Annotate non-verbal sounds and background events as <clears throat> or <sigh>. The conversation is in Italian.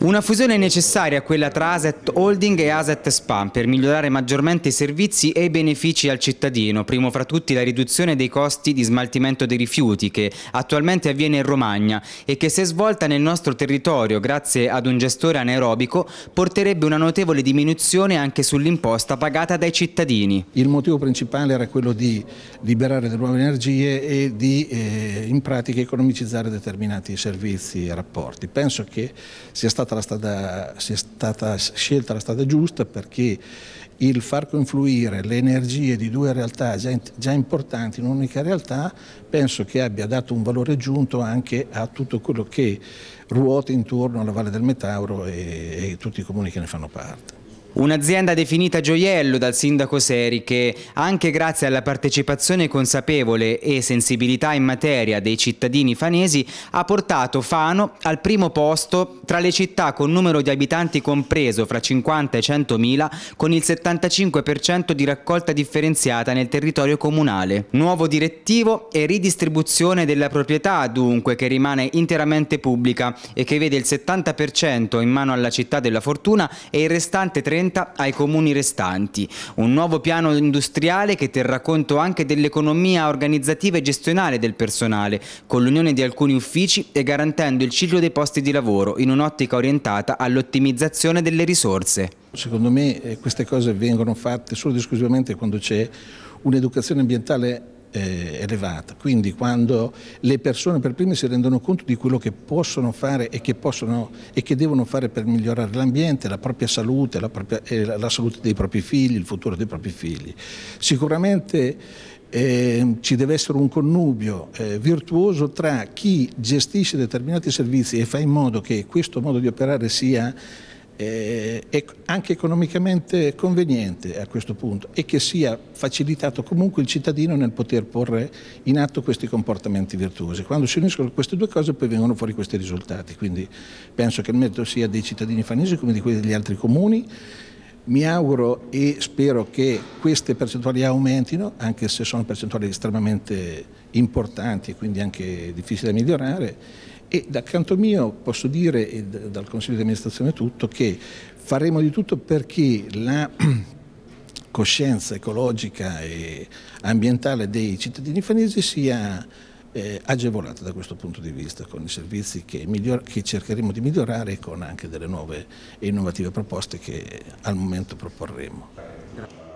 Una fusione necessaria quella tra Asset Holding e Asset Spam per migliorare maggiormente i servizi e i benefici al cittadino, primo fra tutti la riduzione dei costi di smaltimento dei rifiuti che attualmente avviene in Romagna e che se svolta nel nostro territorio grazie ad un gestore anaerobico porterebbe una notevole diminuzione anche sull'imposta pagata dai cittadini. Il motivo principale era quello di liberare delle nuove energie e di eh, in pratica economicizzare determinati servizi e rapporti. Penso che sia stato stata, strada, è stata scelta la strada giusta perché il far confluire le energie di due realtà già, già importanti in un'unica realtà penso che abbia dato un valore aggiunto anche a tutto quello che ruota intorno alla Valle del Metauro e, e tutti i comuni che ne fanno parte. Un'azienda definita gioiello dal sindaco Seri che, anche grazie alla partecipazione consapevole e sensibilità in materia dei cittadini fanesi, ha portato Fano al primo posto tra le città con numero di abitanti compreso fra 50 e 100 mila, con il 75% di raccolta differenziata nel territorio comunale. Nuovo direttivo e ridistribuzione della proprietà, dunque, che rimane interamente pubblica e che vede il 70% in mano alla città della fortuna e il restante 30% 30 ai comuni restanti. Un nuovo piano industriale che terrà conto anche dell'economia organizzativa e gestionale del personale, con l'unione di alcuni uffici e garantendo il ciclo dei posti di lavoro in un'ottica orientata all'ottimizzazione delle risorse. Secondo me eh, queste cose vengono fatte solo ed esclusivamente quando c'è un'educazione ambientale eh, elevata. Quindi quando le persone per prime si rendono conto di quello che possono fare e che, possono, e che devono fare per migliorare l'ambiente, la propria salute, la, propria, eh, la salute dei propri figli, il futuro dei propri figli. Sicuramente eh, ci deve essere un connubio eh, virtuoso tra chi gestisce determinati servizi e fa in modo che questo modo di operare sia eh, anche economicamente conveniente a questo punto e che sia facilitato comunque il cittadino nel poter porre in atto questi comportamenti virtuosi. Quando si uniscono queste due cose poi vengono fuori questi risultati, quindi penso che il merito sia dei cittadini fanesi come di quelli degli altri comuni. Mi auguro e spero che queste percentuali aumentino, anche se sono percentuali estremamente importanti e quindi anche difficili da migliorare e da canto mio posso dire, e dal Consiglio di amministrazione tutto, che faremo di tutto perché la <clears throat> coscienza ecologica e ambientale dei cittadini fanesi sia eh, agevolata da questo punto di vista con i servizi che, miglior, che cercheremo di migliorare e con anche delle nuove e innovative proposte che al momento proporremo.